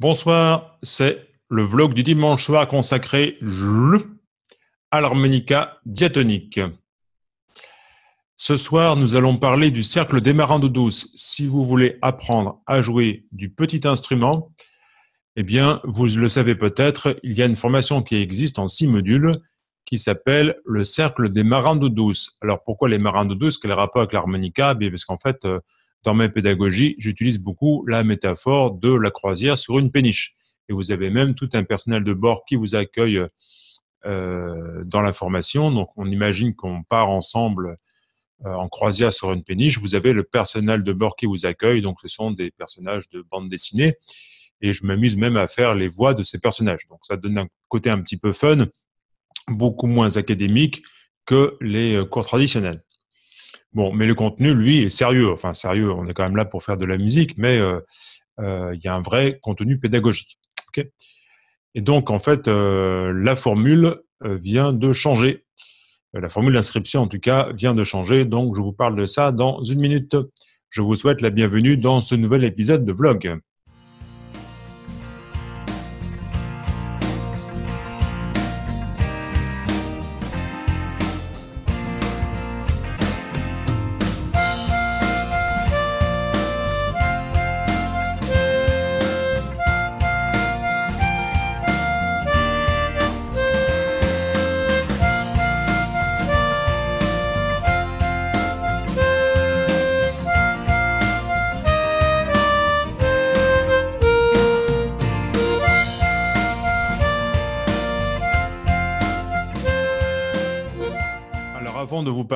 Bonsoir, c'est le vlog du dimanche soir consacré à l'harmonica diatonique. Ce soir, nous allons parler du cercle marins de douce. Si vous voulez apprendre à jouer du petit instrument, eh bien, vous le savez peut-être, il y a une formation qui existe en six modules qui s'appelle le cercle des marins de douce. Alors, pourquoi les marins de douce Quel rapport avec l'harmonica eh Parce qu'en fait, euh, dans ma pédagogie, j'utilise beaucoup la métaphore de la croisière sur une péniche. Et vous avez même tout un personnel de bord qui vous accueille euh, dans la formation. Donc, on imagine qu'on part ensemble euh, en croisière sur une péniche. Vous avez le personnel de bord qui vous accueille. Donc, ce sont des personnages de bande dessinée. Et je m'amuse même à faire les voix de ces personnages. Donc, ça donne un côté un petit peu fun, beaucoup moins académique que les euh, cours traditionnels. Bon, mais le contenu, lui, est sérieux. Enfin, sérieux, on est quand même là pour faire de la musique, mais euh, euh, il y a un vrai contenu pédagogique. et donc, en fait, euh, la formule vient de changer. La formule d'inscription, en tout cas, vient de changer. Donc, je vous parle de ça dans une minute. Je vous souhaite la bienvenue dans ce nouvel épisode de Vlog.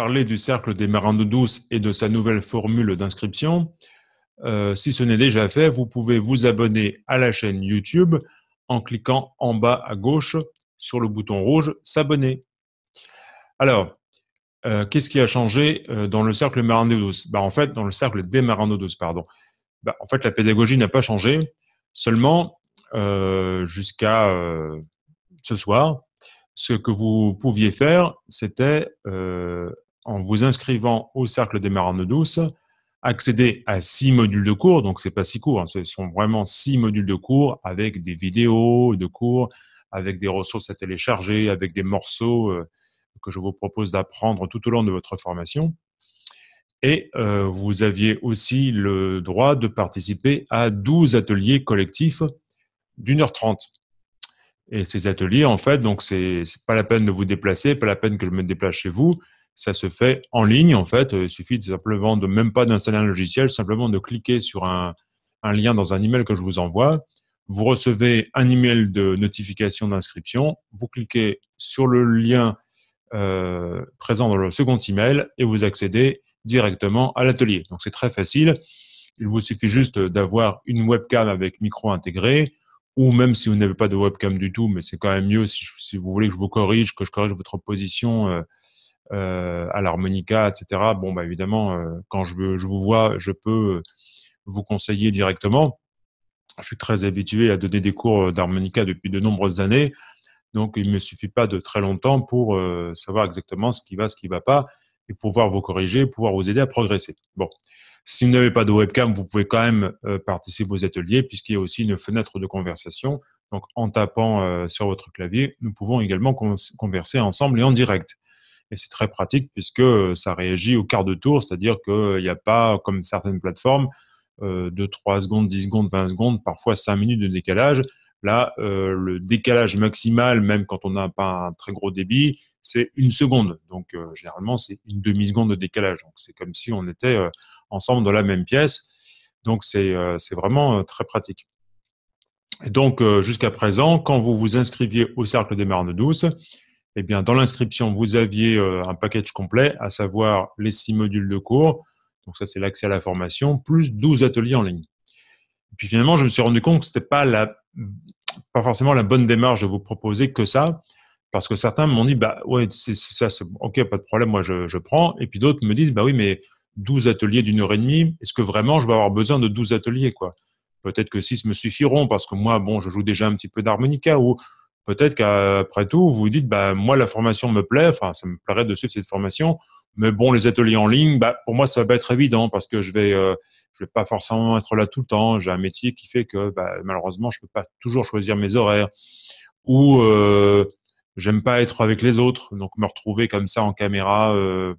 Parler du cercle des marins de douce et de sa nouvelle formule d'inscription. Euh, si ce n'est déjà fait, vous pouvez vous abonner à la chaîne YouTube en cliquant en bas à gauche sur le bouton rouge S'abonner. Alors, euh, qu'est-ce qui a changé euh, dans le cercle marin de douce ben, En fait, dans le cercle des marins de douce, pardon. Ben, en fait, la pédagogie n'a pas changé. Seulement, jusqu'à ce soir, ce que vous pouviez faire, c'était en vous inscrivant au Cercle des Marins Douce, accéder à six modules de cours. Donc, n'est pas six cours, hein, ce sont vraiment six modules de cours avec des vidéos de cours, avec des ressources à télécharger, avec des morceaux euh, que je vous propose d'apprendre tout au long de votre formation. Et euh, vous aviez aussi le droit de participer à 12 ateliers collectifs d'une heure trente. Et ces ateliers, en fait, donc c'est pas la peine de vous déplacer, pas la peine que je me déplace chez vous ça se fait en ligne en fait. Il suffit simplement de même pas d'installer un logiciel, simplement de cliquer sur un, lien dans un email que je vous envoie. Vous recevez un email de notification d'inscription. Vous cliquez sur le lien euh, présent dans le second email et vous accédez directement à l'atelier. Donc c'est très facile. Il vous suffit juste d'avoir une webcam avec micro intégré ou même si vous n'avez pas de webcam du tout, mais c'est quand même mieux si, vous voulez que je vous corrige, que je corrige votre position. Euh, euh, à l'harmonica, etc. Bon, bah, évidemment, euh, quand je, vous vois, je peux euh, vous conseiller directement. Je suis très habitué à donner des cours d'harmonica depuis de nombreuses années. Donc, il ne me suffit pas de très longtemps pour savoir exactement ce qui va, ce qui ne va pas, et pouvoir vous corriger, pouvoir vous aider à progresser. Bon, si vous n'avez pas de webcam, vous pouvez quand même participer aux ateliers, puisqu'il y a aussi une fenêtre de conversation. Donc, en tapant sur votre clavier, nous pouvons également converser ensemble et en direct. Et c'est très pratique puisque euh, ça réagit au quart de tour, c'est-à-dire qu'il n'y a pas, comme certaines plateformes, euh, de 3 secondes, 10 secondes, 20 secondes, parfois 5 minutes de décalage. Là, euh, le décalage maximal, même quand on n'a pas un très gros débit, c'est une seconde. Donc, généralement, c'est une demi-seconde de décalage. Donc, c'est comme si on était ensemble dans la même pièce. Donc, c'est vraiment très pratique. Et donc, jusqu'à présent, quand vous vous inscriviez au Cercle des Marnes Douces, eh bien, dans l'inscription, vous aviez euh, un package complet, à savoir les six modules de cours, donc ça c'est l'accès à la formation, plus 12 ateliers en ligne. Et puis finalement, je me suis rendu compte que ce n'était pas, pas forcément la bonne démarche de vous proposer que ça, parce que certains m'ont dit, bah ouais, c'est ça, ok, pas de problème, moi je, prends. Et puis d'autres me disent, bah oui, mais 12 ateliers d'une heure et demie, est-ce que vraiment je vais avoir besoin de 12 ateliers, quoi Peut-être que six me suffiront, parce que moi, bon, je joue déjà un petit peu d'harmonica, ou peut-être qu'après tout, vous vous dites, bah, moi, la formation me plaît, enfin, ça me plairait de suivre cette formation, mais bon, les ateliers en ligne, bah, pour moi, ça va pas être évident parce que je vais, euh, je vais pas forcément être là tout le temps. J'ai un métier qui fait que, bah, malheureusement, je peux pas toujours choisir mes horaires ou euh, j'aime pas être avec les autres, donc me retrouver comme ça en caméra. Euh,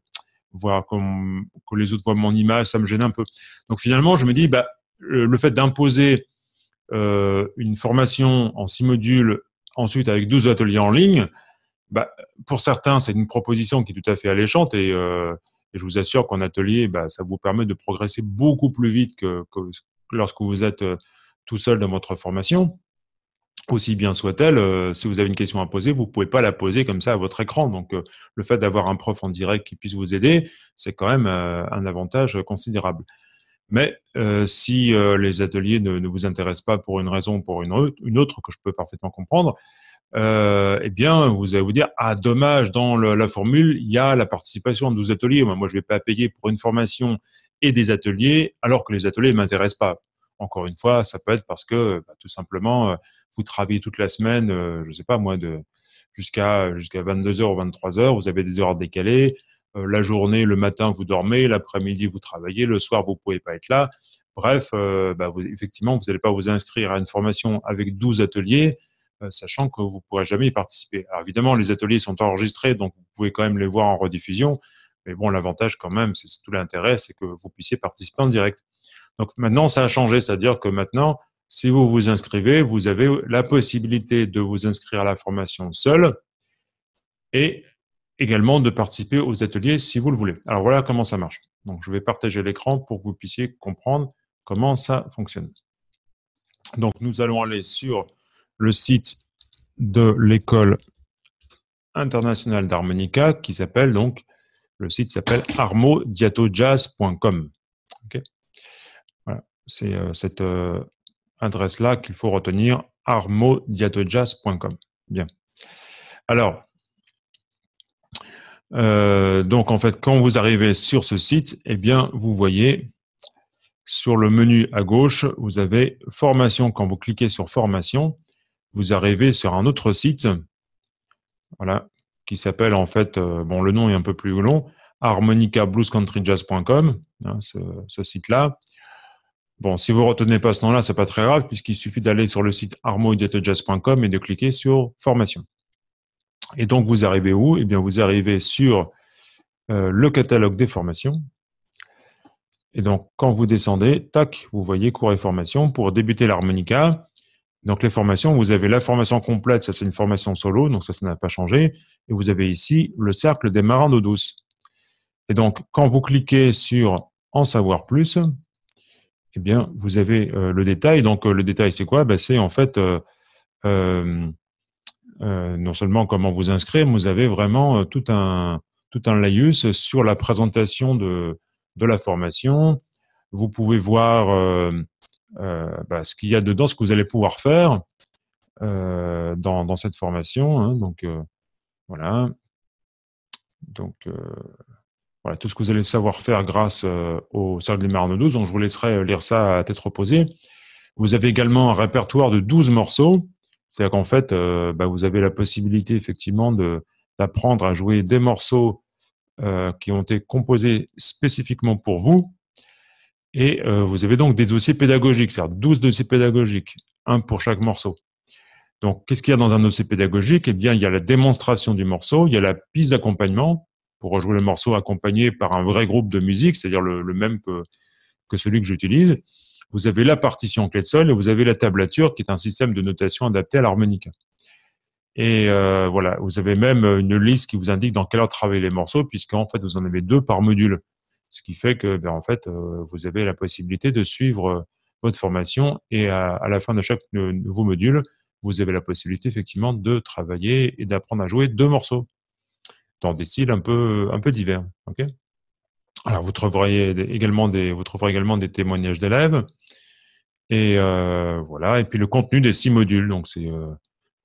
voir comme, que les autres voient mon image, ça me gêne un peu. Donc finalement, je me dis, bah, le, fait d'imposer euh, une formation en six modules ensuite avec 12 ateliers en ligne, bah, pour certains, c'est une proposition qui est tout à fait alléchante et, euh, je vous assure qu'en atelier, bah, ça vous permet de progresser beaucoup plus vite que, lorsque vous êtes euh, tout seul dans votre formation. Aussi bien soit-elle, euh, si vous avez une question à poser, vous ne pouvez pas la poser comme ça à votre écran. Donc, le fait d'avoir un prof en direct qui puisse vous aider, c'est quand même un avantage considérable. Mais euh, si euh, les ateliers ne, vous intéressent pas pour une raison ou pour une, autre que je peux parfaitement comprendre, euh, eh bien, vous allez vous dire ah dommage, dans la formule, il y a la participation de vos ateliers. Moi, je ne vais pas payer pour une formation et des ateliers, alors que les ateliers ne m'intéressent pas. Encore une fois, ça peut être parce que bah, tout simplement, vous travaillez toute la semaine, je ne sais pas moi, jusqu'à jusqu'à 22h ou 23h, vous avez des heures décalées, euh, la journée, le matin, vous dormez, l'après-midi, vous travaillez, le soir, vous pouvez pas être là. Bref, euh, bah, effectivement, vous n'allez pas vous inscrire à une formation avec 12 ateliers, euh, sachant que vous ne pourrez jamais y participer. Alors évidemment, les ateliers sont enregistrés, donc vous pouvez quand même les voir en rediffusion. Mais bon, l'avantage quand même, c'est tout l'intérêt, c'est que vous puissiez participer en direct. Donc maintenant, ça a changé, c'est-à-dire que maintenant, si vous vous inscrivez, vous avez la possibilité de vous inscrire à la formation seul et également de participer aux ateliers si vous le voulez. Alors voilà comment ça marche. Donc je vais partager l'écran pour que vous puissiez comprendre comment ça fonctionne. Donc nous allons aller sur le site de l'école internationale d'harmonica qui s'appelle donc le site s'appelle armodiatojazz.com. voilà, c'est euh, cette euh, adresse là qu'il faut retenir armodiatojazz.com. Bien. Alors, euh, donc, en fait, quand vous arrivez sur ce site, eh bien, vous voyez sur le menu à gauche, vous avez formation. Quand vous cliquez sur formation, vous arrivez sur un autre site, voilà, qui s'appelle en fait, euh, bon, le nom est un peu plus long, harmonicabluescountryjazz.com, hein, ce, ce site-là. Bon, si vous retenez pas ce nom-là, c'est n'est pas très grave, puisqu'il suffit d'aller sur le site harmonica-blues-country-jazz.com et de cliquer sur formation. Et donc, vous arrivez où Eh bien, vous arrivez sur euh, le catalogue des formations. Et donc, quand vous descendez, tac, vous voyez cours et formations. pour débuter l'harmonica. Donc, les formations, vous avez la formation complète, ça c'est une formation solo, donc ça, ça n'a pas changé. Et vous avez ici le cercle des marins d'eau douce. Et donc, quand vous cliquez sur En savoir plus, eh bien, vous avez euh, le détail. Donc, euh, le détail, c'est quoi ben, C'est en fait euh, non seulement comment vous inscrire, mais vous avez vraiment euh, tout un, tout un laïus sur la présentation de, de la formation. Vous pouvez voir euh, euh bah, ce qu'il y a dedans, ce que vous allez pouvoir faire dans, dans, cette formation. Hein, donc, voilà. Donc, voilà tout ce que vous allez savoir faire grâce au Cercle des Marins 12. Donc, je vous laisserai lire ça à tête reposée. Vous avez également un répertoire de 12 morceaux c'est-à-dire qu'en fait, euh, bah, vous avez la possibilité effectivement d'apprendre à jouer des morceaux euh, qui ont été composés spécifiquement pour vous. Et euh, vous avez donc des dossiers pédagogiques, c'est-à-dire 12 dossiers pédagogiques, un pour chaque morceau. Donc, qu'est-ce qu'il y a dans un dossier pédagogique Eh bien, il y a la démonstration du morceau, il y a la piste d'accompagnement pour rejouer le morceau accompagné par un vrai groupe de musique, c'est-à-dire le, même que celui que j'utilise vous avez la partition clé de sol et vous avez la tablature qui est un système de notation adapté à l'harmonica. Et euh, voilà, vous avez même une liste qui vous indique dans quelle heure travailler les morceaux, en fait, vous en avez deux par module. Ce qui fait que, ben, en fait, euh, vous avez la possibilité de suivre euh, votre formation et à, la fin de chaque nouveau module, vous avez la possibilité effectivement de travailler et d'apprendre à jouer deux morceaux dans des styles un peu, un peu divers. ok? Alors, vous trouverez également des, vous trouverez également des témoignages d'élèves. Et euh, voilà. Et puis le contenu des six modules. Donc c'est euh,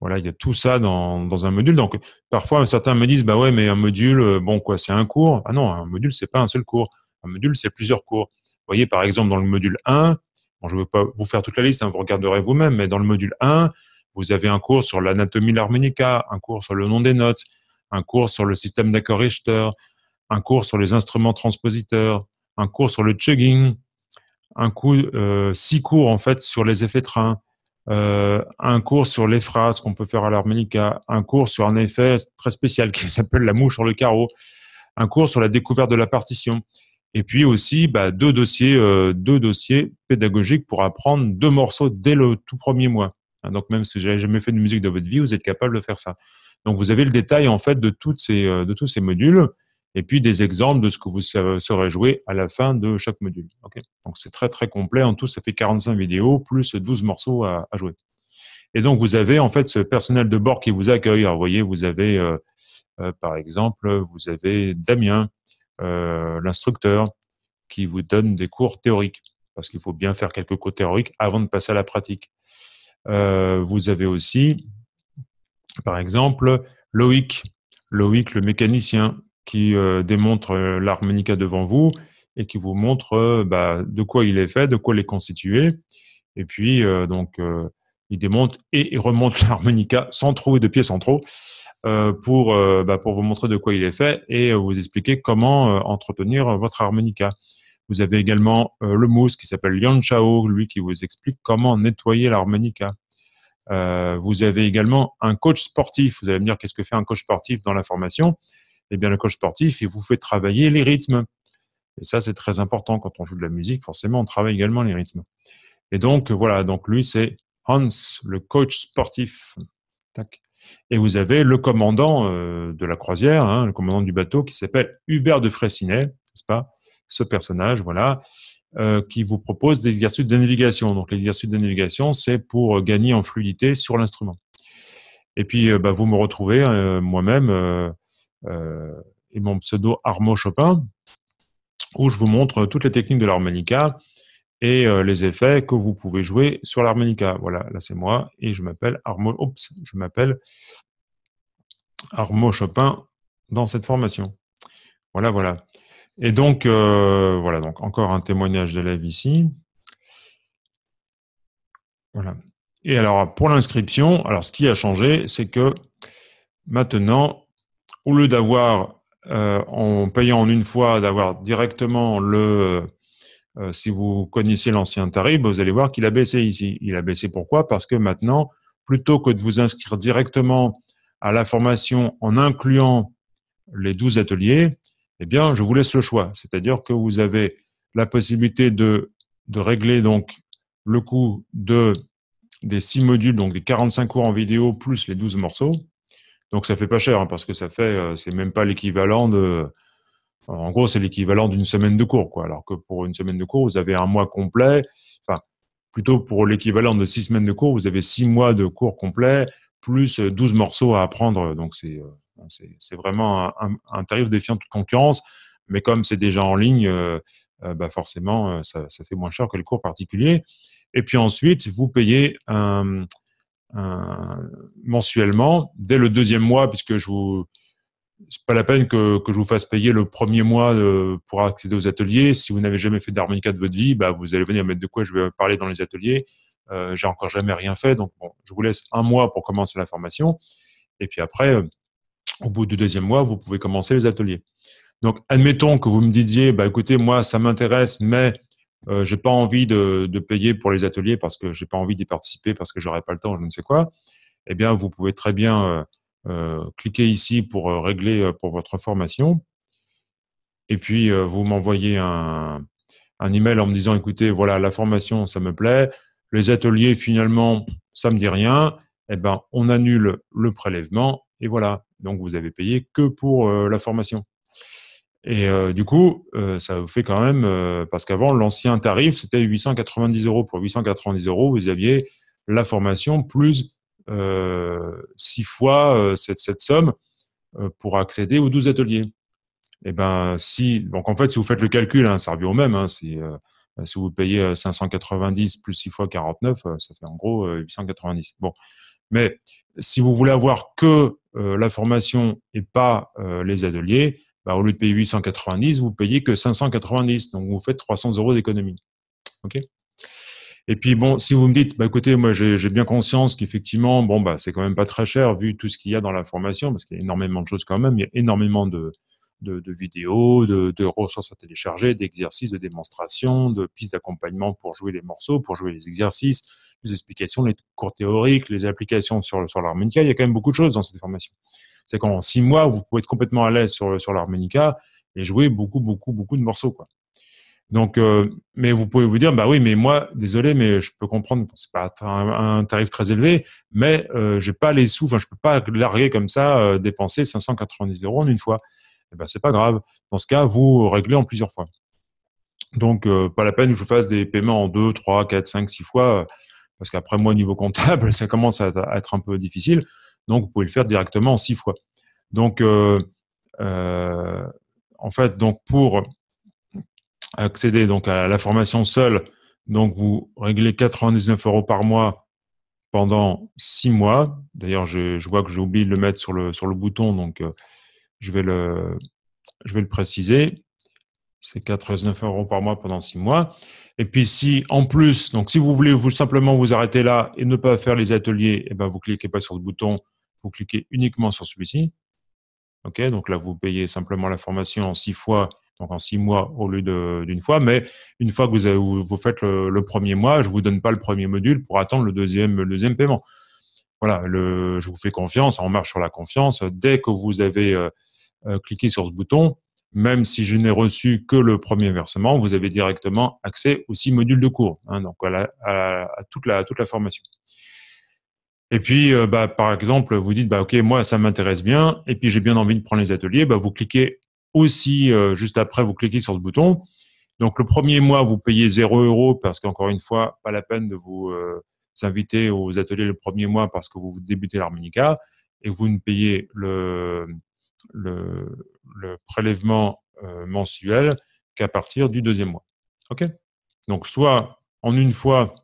voilà, il y a tout ça dans, dans un module. Donc parfois certains me disent bah ouais, mais un module, euh, bon quoi, c'est un cours. Ah non, un module c'est pas un seul cours. Un module c'est plusieurs cours. Vous voyez par exemple dans le module 1, je ne veux pas vous faire toute la liste, hein, vous regarderez vous-même, mais dans le module 1, vous avez un cours sur l'anatomie de l'harmonica, un cours sur le nom des notes, un cours sur le système d'accord Richter, un cours sur les instruments transpositeurs, un cours sur le chugging, un cours, euh, six cours en fait sur les effets trains, euh, un cours sur les phrases qu'on peut faire à l'harmonica, un cours sur un effet très spécial qui s'appelle la mouche sur le carreau, un cours sur la découverte de la partition, et puis aussi bah, deux dossiers, euh, deux dossiers pédagogiques pour apprendre deux morceaux dès le tout premier mois. Hein, donc même si vous n'avez jamais fait de musique de votre vie, vous êtes capable de faire ça. Donc vous avez le détail en fait de toutes ces, euh, de tous ces modules et puis des exemples de ce que vous saurez jouer à la fin de chaque module. donc c'est très très complet, en tout ça fait 45 vidéos plus 12 morceaux à, jouer. Et donc vous avez en fait ce personnel de bord qui vous accueille. Alors vous voyez, vous avez euh, euh, par exemple, vous avez Damien, euh, l'instructeur, qui vous donne des cours théoriques, parce qu'il faut bien faire quelques cours théoriques avant de passer à la pratique. vous avez aussi, par exemple, Loïc, Loïc le mécanicien, qui euh, démontre euh, l'harmonica devant vous et qui vous montre euh, bah, de quoi il est fait, de quoi il est constitué. Et puis, donc, il démonte et il remonte l'harmonica sans trou et de pied sans trop bah, pour, vous montrer de quoi il est fait et vous expliquer comment entretenir votre harmonica. Vous avez également le mousse qui s'appelle Lian Chao, lui qui vous explique comment nettoyer l'harmonica. vous avez également un coach sportif. Vous allez me dire qu'est-ce que fait un coach sportif dans la formation eh bien, le coach sportif, il vous fait travailler les rythmes. Et ça, c'est très important quand on joue de la musique. Forcément, on travaille également les rythmes. Et donc, voilà. Donc, lui, c'est Hans, le coach sportif. Et vous avez le commandant euh, de la croisière, hein, le commandant du bateau, qui s'appelle Hubert de Freycinet, n'est-ce pas Ce personnage, voilà, euh, qui vous propose des exercices de navigation. Donc, l'exercice de navigation, c'est pour gagner en fluidité sur l'instrument. Et puis, euh, bah, vous me retrouvez moi-même euh, et mon pseudo Armo Chopin, où je vous montre euh, toutes les techniques de l'harmonica et euh, les effets que vous pouvez jouer sur l'harmonica. Voilà, là c'est moi et je m'appelle Armo. je m'appelle Armo Chopin dans cette formation. Voilà, voilà. Et donc, voilà, donc encore un témoignage d'élève ici. Voilà. Et alors, pour l'inscription, alors ce qui a changé, c'est que maintenant, au lieu d'avoir, euh, en payant en une fois, d'avoir directement le... Euh, euh, si vous connaissez l'ancien tarif, vous allez voir qu'il a baissé ici. Il a baissé pourquoi Parce que maintenant, plutôt que de vous inscrire directement à la formation en incluant les 12 ateliers, eh bien, je vous laisse le choix. C'est-à-dire que vous avez la possibilité de, de régler donc le coût de, des 6 modules, donc des 45 cours en vidéo plus les 12 morceaux, donc ça fait pas cher, hein, parce que ça fait, euh, c'est même pas l'équivalent de. Euh, en gros, c'est l'équivalent d'une semaine de cours, quoi. Alors que pour une semaine de cours, vous avez un mois complet. Enfin, plutôt pour l'équivalent de six semaines de cours, vous avez six mois de cours complet, plus euh, douze morceaux à apprendre. Donc c'est, c'est, vraiment un, tarif défiant toute concurrence. Mais comme c'est déjà en ligne, bah forcément, ça, ça, fait moins cher que le cours particulier. Et puis ensuite, vous payez un. Euh, mensuellement dès le deuxième mois, puisque je vous c'est pas la peine que, je vous fasse payer le premier mois euh, pour accéder aux ateliers. Si vous n'avez jamais fait d'harmonica de votre vie, bah, vous allez venir mettre de quoi je vais parler dans les ateliers. Euh, j'ai encore jamais rien fait, donc je vous laisse un mois pour commencer la formation. Et puis après, au bout du deuxième mois, vous pouvez commencer les ateliers. Donc, admettons que vous me disiez, bah, écoutez, moi, ça m'intéresse, mais euh, j'ai pas envie de, payer pour les ateliers parce que j'ai pas envie d'y participer parce que j'aurais pas le temps, je ne sais quoi. Eh bien, vous pouvez très bien euh, euh, cliquer ici pour euh, régler pour votre formation. Et puis vous m'envoyez un, un email en me disant écoutez, voilà, la formation, ça me plaît. Les ateliers, finalement, ça me dit rien. Eh ben, on annule le prélèvement et voilà. Donc vous avez payé que pour la formation. Et euh, du coup, euh, ça vous fait quand même, euh, parce qu'avant, l'ancien tarif, c'était 890 euros. Pour 890 euros, vous aviez la formation plus 6 fois cette, somme pour accéder aux 12 ateliers. Et eh ben, si, donc en fait, si vous faites le calcul, hein, ça revient au même. Hein, si, ben, si vous payez 590 plus 6 fois 49, ça fait en gros 890. Bon. Mais si vous voulez avoir que la formation et pas les ateliers, bah, au lieu de payer 890, vous payez que 590. Donc, vous faites 300 euros d'économie. OK et puis bon, si vous me dites, bah écoutez, moi j'ai bien conscience qu'effectivement, bon bah c'est quand même pas très cher vu tout ce qu'il y a dans la formation, parce qu'il y a énormément de choses quand même, il y a énormément de, de, vidéos, de, ressources à télécharger, d'exercices, de démonstrations, de pistes d'accompagnement pour jouer les morceaux, pour jouer les exercices, les explications, les cours théoriques, les applications sur, sur l'harmonica. Il y a quand même beaucoup de choses dans cette formation. C'est qu'en six mois, vous pouvez être complètement à l'aise sur, sur l'harmonica et jouer beaucoup, beaucoup, beaucoup de morceaux. Quoi. Donc, euh, mais vous pouvez vous dire, bah oui, mais moi, désolé, mais je peux comprendre, c'est pas un, tarif très élevé, mais euh, je n'ai pas les sous, enfin, je peux pas larguer comme ça, euh, dépenser 590 euros en une fois. Eh ben, c'est pas grave. Dans ce cas, vous réglez en plusieurs fois. Donc, euh, pas la peine que je fasse des paiements en 2, 3, 4, 5, 6 fois, euh, parce qu'après moi, niveau comptable, ça commence à être un peu difficile. Donc, vous pouvez le faire directement en 6 fois. Donc, euh, en fait, donc pour accéder donc à la formation seule, donc vous réglez 99 euros par mois pendant 6 mois. D'ailleurs, je, vois que j'ai oublié de le mettre sur le, sur le bouton, donc je vais le, je vais le préciser, c'est 99 euros par mois pendant 6 mois. Et puis si en plus, donc si vous voulez vous simplement vous arrêter là et ne pas faire les ateliers, et eh ben vous cliquez pas sur ce bouton, vous cliquez uniquement sur celui-ci. Ok, donc là vous payez simplement la formation en 6 fois, donc en 6 mois au lieu d'une fois. Mais une fois que vous, vous faites le, premier mois, je vous donne pas le premier module pour attendre le deuxième, deuxième paiement. Voilà, le, je vous fais confiance, on marche sur la confiance. Dès que vous avez euh, euh, cliquez sur ce bouton. Même si je n'ai reçu que le premier versement, vous avez directement accès aux six modules de cours, hein, donc à, toute, la, toute la formation. Et puis, euh, bah, par exemple, vous dites, bah, OK, moi, ça m'intéresse bien, et puis j'ai bien envie de prendre les ateliers, bah, vous cliquez aussi, euh, juste après, vous cliquez sur ce bouton. Donc, le premier mois, vous payez 0 euros parce qu'encore une fois, pas la peine de vous inviter aux ateliers le premier mois parce que vous débutez l'harmonica et vous ne payez le, le, prélèvement euh, mensuel qu'à partir du deuxième mois. OK Donc, soit en une fois,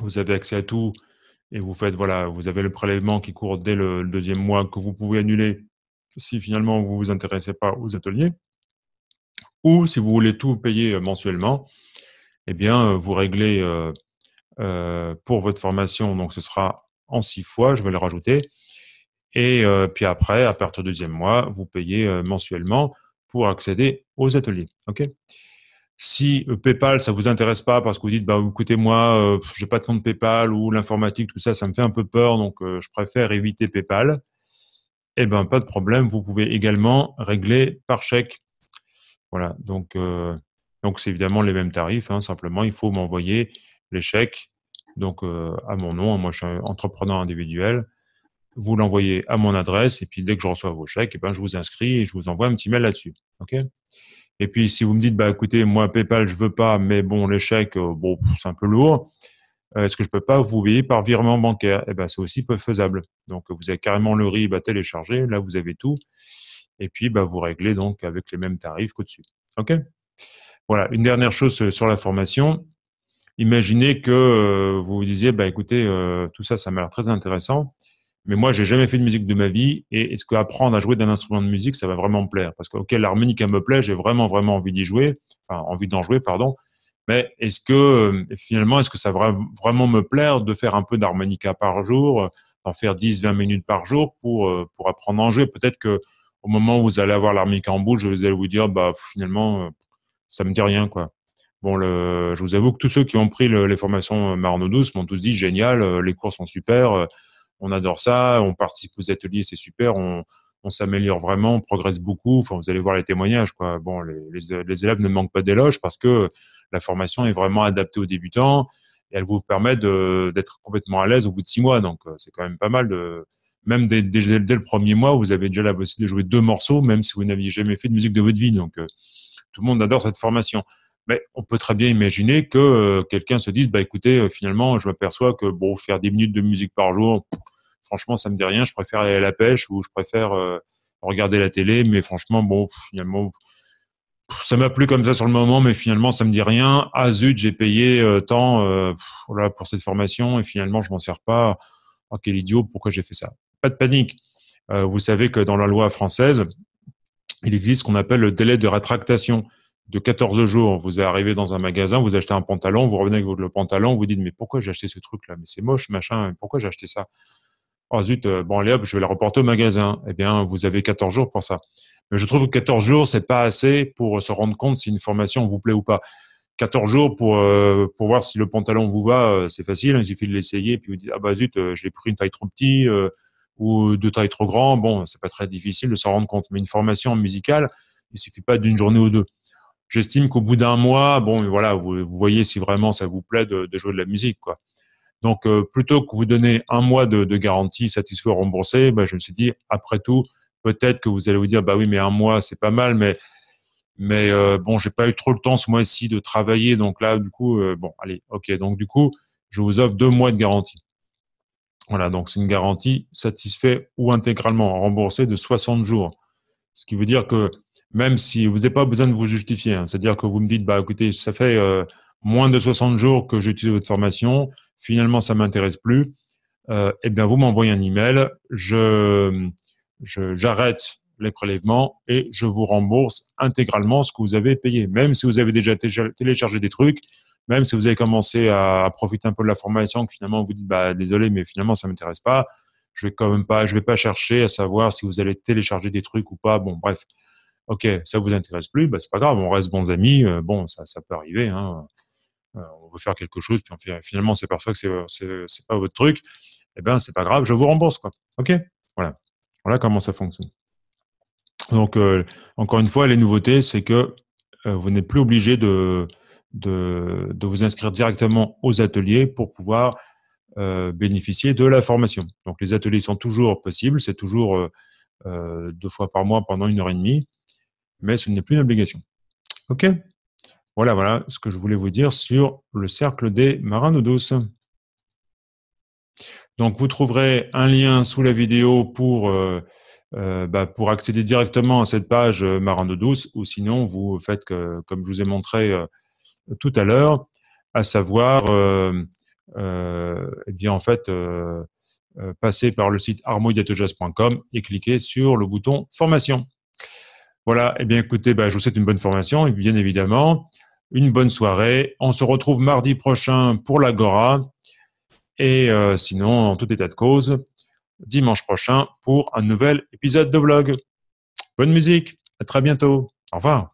vous avez accès à tout et vous faites, voilà, vous avez le prélèvement qui court dès le, deuxième mois que vous pouvez annuler si finalement vous ne vous intéressez pas aux ateliers. Ou si vous voulez tout payer euh, mensuellement, eh bien, euh, vous réglez pour votre formation, donc ce sera en six fois, je vais le rajouter, et euh, puis après, à partir du deuxième mois, vous payez euh, mensuellement pour accéder aux ateliers. si euh, PayPal, ça ne vous intéresse pas parce que vous dites, bah, écoutez, moi, je n'ai pas de compte PayPal ou l'informatique, tout ça, ça me fait un peu peur, donc je préfère éviter PayPal. Eh ben, pas de problème. Vous pouvez également régler par chèque. Voilà. Donc, donc, c'est évidemment les mêmes tarifs. Hein, simplement, il faut m'envoyer les chèques donc, à mon nom. Moi, je suis entrepreneur individuel vous l'envoyez à mon adresse et puis dès que je reçois vos chèques, et eh ben, je vous inscris et je vous envoie un petit mail là-dessus. OK et puis, si vous me dites, bah, écoutez, moi, PayPal, je veux pas, mais bon, les chèques, euh, bon, c'est un peu lourd. Euh, est-ce que je peux pas vous payer par virement bancaire Et eh ben, c'est aussi peu faisable. Donc, vous avez carrément le RIB à télécharger. Là, vous avez tout. Et puis, bah, vous réglez donc avec les mêmes tarifs qu'au-dessus. OK Voilà. Une dernière chose euh, sur la formation. Imaginez que vous vous disiez, bah, écoutez, tout ça, ça m'a l'air très intéressant. Mais moi, j'ai jamais fait de musique de ma vie. Et est-ce qu'apprendre à jouer d'un instrument de musique, ça va vraiment me plaire Parce que, ok, l'harmonica me plaît, j'ai vraiment, vraiment envie d'y jouer, enfin, envie d'en jouer, pardon. Mais est-ce que, euh, finalement, est-ce que ça va vraiment me plaire de faire un peu d'harmonica par jour, euh, d'en faire 10, 20 minutes par jour pour, euh, pour apprendre à en jouer Peut-être que au moment où vous allez avoir l'harmonica en bouche, vous allez vous dire, bah, finalement, ça me dit rien, quoi. Bon, je vous avoue que tous ceux qui ont pris les formations Marno Douce m'ont tous dit génial, les cours sont super, on adore ça, on participe aux ateliers, c'est super, on, s'améliore vraiment, on progresse beaucoup. Enfin, vous allez voir les témoignages. Bon, les, élèves ne manquent pas d'éloges parce que la formation est vraiment adaptée aux débutants et elle vous permet d'être complètement à l'aise au bout de six mois. Donc, euh, c'est quand même pas mal. même dès, le premier mois, vous avez déjà la possibilité de jouer deux morceaux, même si vous n'aviez jamais fait de musique de votre vie. Donc, euh, tout le monde adore cette formation. Mais on peut très bien imaginer que euh, quelqu'un se dise, bah écoutez, finalement, je m'aperçois que bon, faire 10 minutes de musique par jour, franchement, ça me dit rien. Je préfère aller à la pêche ou je préfère euh, regarder la télé. Mais franchement, bon, finalement, ça m'a plu comme ça sur le moment, mais finalement, ça me dit rien. Ah zut, j'ai payé euh, tant euh, pour cette formation et finalement, je m'en sers pas. Oh, quel idiot, pourquoi j'ai fait ça Pas de panique. vous savez que dans la loi française, il existe ce qu'on appelle le délai de rétractation de 14 jours. Vous arrivé dans un magasin, vous achetez un pantalon, vous revenez avec le pantalon, vous dites mais pourquoi j'ai acheté ce truc-là Mais c'est moche, machin, pourquoi j'ai acheté ça oh zut, euh, bon, allez hop, je vais la reporter au magasin. Eh bien, vous avez 14 jours pour ça. Mais je trouve que 14 jours, c'est pas assez pour euh, se rendre compte si une formation vous plaît ou pas. 14 jours pour, euh, pour voir si le pantalon vous va, c'est facile, hein, il suffit de l'essayer, puis vous dites, ah bah zut, j'ai pris une taille trop petite ou deux tailles trop grandes. Bon, c'est pas très difficile de s'en rendre compte. Mais une formation musicale, il suffit pas d'une journée ou deux. J'estime qu'au bout d'un mois, bon, voilà, vous, vous, voyez si vraiment ça vous plaît de, de jouer de la musique, quoi. Donc, euh, plutôt que vous donner un mois de, garantie satisfait ou remboursé, bah, je me suis dit, après tout, peut-être que vous allez vous dire, bah oui, mais un mois, c'est pas mal, mais, mais je euh, bon, j'ai pas eu trop le temps ce mois-ci de travailler. Donc là, du coup, euh, bon, allez, ok. Donc, du coup, je vous offre deux mois de garantie. Voilà, donc c'est une garantie satisfait ou intégralement remboursée de 60 jours. Ce qui veut dire que même si vous n'avez pas besoin de vous justifier, hein, c'est-à-dire que vous me dites, bah écoutez, ça fait moins de 60 jours que j'utilise votre formation, finalement ça m'intéresse plus, euh, eh bien vous m'envoyez un email, je, j'arrête les prélèvements et je vous rembourse intégralement ce que vous avez payé. Même si vous avez déjà téléchargé des trucs, même si vous avez commencé à, profiter un peu de la formation, que finalement vous dites bah désolé mais finalement ça m'intéresse pas, je vais quand même pas, je vais pas chercher à savoir si vous allez télécharger des trucs ou pas. Bon bref, ok ça vous intéresse plus, bah c'est pas grave, on reste bons amis. Euh, bon ça ça peut arriver. Hein. Euh, on veut faire quelque chose, puis on fait, finalement c'est s'aperçoit que c'est n'est pas votre truc, et eh bien c'est pas grave, je vous rembourse. Quoi. OK voilà. voilà comment ça fonctionne. Donc, euh, encore une fois, les nouveautés, c'est que euh, vous n'êtes plus obligé de, de, vous inscrire directement aux ateliers pour pouvoir bénéficier de la formation. Donc, les ateliers sont toujours possibles, c'est toujours deux fois par mois pendant une heure et demie, mais ce n'est plus une obligation. OK voilà, voilà ce que je voulais vous dire sur le cercle des marins d'eau douce. Donc, vous trouverez un lien sous la vidéo pour, euh, euh, bah, accéder directement à cette page euh, marins douce, ou sinon, vous faites comme je vous ai montré tout à l'heure, à savoir, eh bien, en fait, passer par le site armoidatejazz.com et cliquer sur le bouton formation. Voilà, eh bien écoutez, bah, je vous souhaite une bonne formation et bien évidemment, une bonne soirée. On se retrouve mardi prochain pour l'Agora. Et euh, sinon, en tout état de cause, dimanche prochain pour un nouvel épisode de vlog. Bonne musique, à très bientôt. Au revoir.